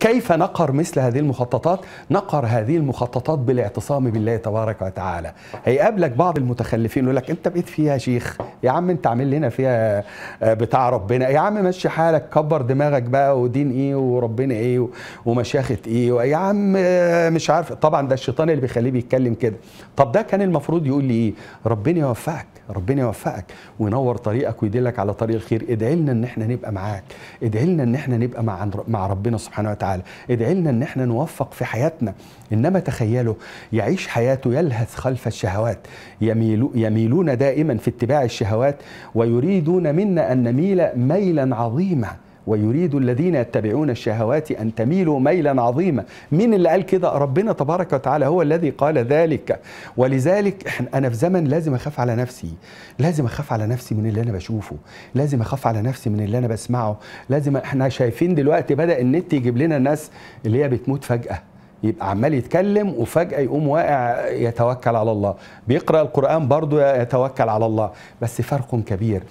كيف نقر مثل هذه المخططات؟ نقر هذه المخططات بالاعتصام بالله تبارك وتعالى. هيقابلك بعض المتخلفين يقول لك انت بقيت فيها شيخ، يا عم انت عامل لنا فيها آه، بتاع ربنا، يا عم مشي حالك كبر دماغك بقى ودين ايه وربنا ايه ومشاخة ايه، يا عم آه، مش عارف طبعا ده الشيطان اللي بيخليه بيتكلم كده. طب ده كان المفروض يقول لي ايه؟ ربنا يوفقك ربنا يوفقك وينور طريقك ويدلك على طريق الخير ادعي لنا ان احنا نبقى معاك ادعي لنا ان احنا نبقى مع مع ربنا سبحانه وتعالى ادعي لنا ان احنا نوفق في حياتنا انما تخيله يعيش حياته يلهث خلف الشهوات يميل يميلون دائما في اتباع الشهوات ويريدون منا ان نميل ميلا عظيما ويريد الذين يتبعون الشهوات أن تميلوا ميلا عظيما مين اللي قال كده ربنا تبارك وتعالى هو الذي قال ذلك ولذلك أنا في زمن لازم أخاف على نفسي لازم أخاف على نفسي من اللي أنا بشوفه لازم أخاف على نفسي من اللي أنا بسمعه لازم احنا شايفين دلوقتي بدأ النت يجيب لنا الناس اللي هي بتموت فجأة يبقى عمال يتكلم وفجأة يقوم واقع يتوكل على الله بيقرأ القرآن برضه يتوكل على الله بس فرق كبير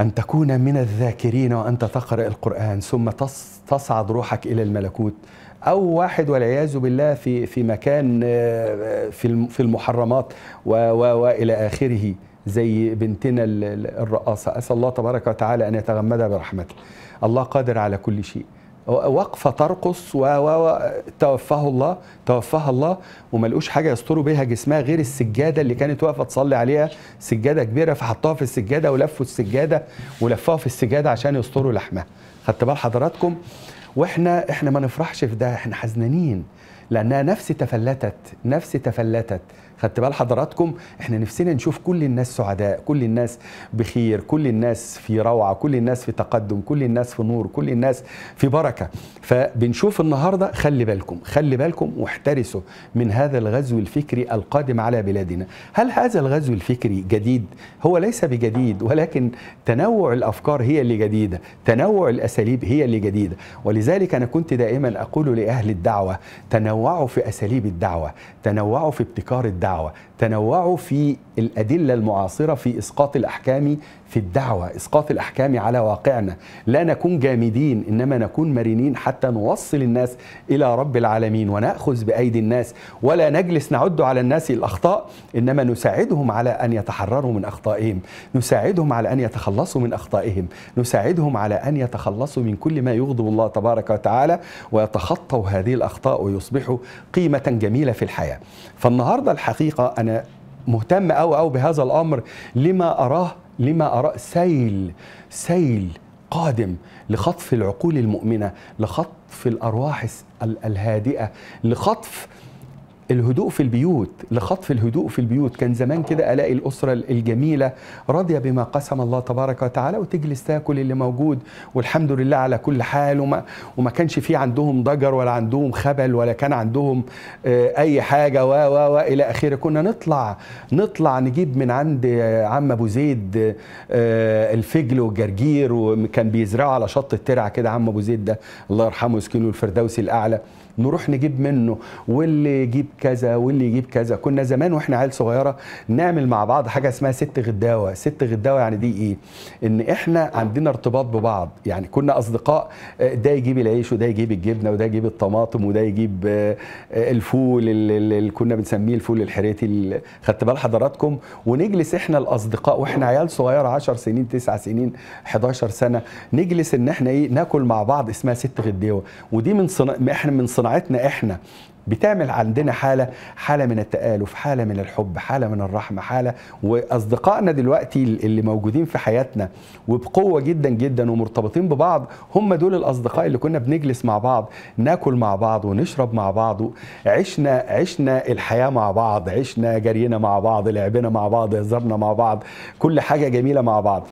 أن تكون من الذاكرين وأنت تقرأ القرآن ثم تصعد روحك إلى الملكوت أو واحد والعياذ بالله في في مكان آه، في المحرمات و و وإلى آخره زي بنتنا الرقاصة أسأل الله تبارك وتعالى أن يتغمدها برحمته الله قادر على كل شيء وقفه ترقص و و توفاه الله توفاها الله وما لقوش حاجه يستروا بيها جسمها غير السجاده اللي كانت واقفه تصلي عليها سجاده كبيره فحطوها في السجاده ولفوا السجاده ولفوها في السجاده عشان يستروا لحمها خدت بال حضراتكم واحنا احنا ما نفرحش في ده احنا حزنانين لانها نفس تفلتت نفس تفلتت خدت بال حضراتكم احنا نفسنا نشوف كل الناس سعداء كل الناس بخير كل الناس في روعه كل الناس في تقدم كل الناس في نور كل الناس في بركه فبنشوف النهارده خلي بالكم خلي بالكم واحترسوا من هذا الغزو الفكري القادم على بلادنا هل هذا الغزو الفكري جديد هو ليس بجديد ولكن تنوع الافكار هي اللي جديده تنوع الاساليب هي اللي جديده ولذلك انا كنت دائما اقول لاهل الدعوه تنوع تنوعوا في اساليب الدعوه، تنوعوا في ابتكار الدعوه، تنوعوا في الادله المعاصره في اسقاط الاحكام في الدعوه، اسقاط الاحكام على واقعنا، لا نكون جامدين انما نكون مرنين حتى نوصل الناس الى رب العالمين وناخذ بايدي الناس ولا نجلس نعد على الناس الاخطاء انما نساعدهم على ان يتحرروا من اخطائهم، نساعدهم على ان يتخلصوا من اخطائهم، نساعدهم على ان يتخلصوا من كل ما يغضب الله تبارك وتعالى ويتخطوا هذه الاخطاء ويصبحوا يصبحوا قيمة جميلة في الحياة فالنهاردة الحقيقة أنا مهتم أو أو بهذا الأمر لما أراه لما أراه سيل سيل قادم لخطف العقول المؤمنة لخطف الأرواح الهادئة لخطف الهدوء في البيوت لخطف الهدوء في البيوت كان زمان كده الاقي الاسره الجميله راضيه بما قسم الله تبارك وتعالى وتجلس تاكل اللي موجود والحمد لله على كل حال وما, وما كانش في عندهم ضجر ولا عندهم خبل ولا كان عندهم آه، اي حاجه و و و الى اخره كنا نطلع نطلع نجيب من عند آه، عم ابو زيد آه، الفجل والجرجير وكان بيزرعه على شط الترع كده عم ابو زيد ده الله يرحمه يسكنه الفردوسي الاعلى نروح نجيب منه واللي يجيب كذا واللي يجيب كذا كنا زمان واحنا عيال صغيره نعمل مع بعض حاجه اسمها ست غداوه ست غداوه يعني دي ايه ان احنا عندنا ارتباط ببعض يعني كنا اصدقاء ده يجيب العيش وده يجيب الجبنه وده يجيب الطماطم وده يجيب آه، الفول اللي كنا بنسميه الفول الحريتي خدت بال حضراتكم ونجلس احنا الاصدقاء واحنا عيال صغيره 10 سنين 9 سنين 11 سنه نجلس ان احنا ايه ناكل مع بعض اسمها ست غداوه ودي من صنا... احنا من صناعتنا احنا بتعمل عندنا حالة حالة من التآلف حالة من الحب حالة من الرحمة حالة وأصدقائنا دلوقتي اللي موجودين في حياتنا وبقوة جدا جدا ومرتبطين ببعض هم دول الأصدقاء اللي كنا بنجلس مع بعض ناكل مع بعض ونشرب مع بعض عشنا عشنا الحياة مع بعض عشنا جرينا مع بعض لعبنا مع بعض هزرنا مع بعض كل حاجة جميلة مع بعض